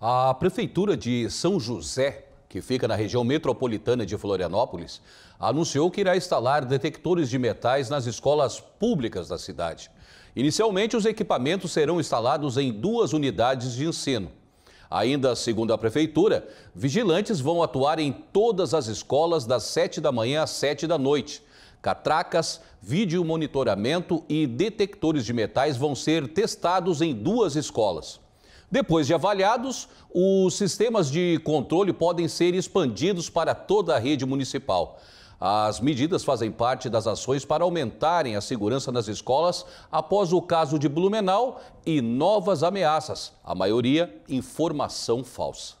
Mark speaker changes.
Speaker 1: A Prefeitura de São José, que fica na região metropolitana de Florianópolis, anunciou que irá instalar detectores de metais nas escolas públicas da cidade. Inicialmente, os equipamentos serão instalados em duas unidades de ensino. Ainda segundo a Prefeitura, vigilantes vão atuar em todas as escolas das 7 da manhã às 7 da noite. Catracas, vídeo monitoramento e detectores de metais vão ser testados em duas escolas. Depois de avaliados, os sistemas de controle podem ser expandidos para toda a rede municipal. As medidas fazem parte das ações para aumentarem a segurança nas escolas após o caso de Blumenau e novas ameaças, a maioria informação falsa.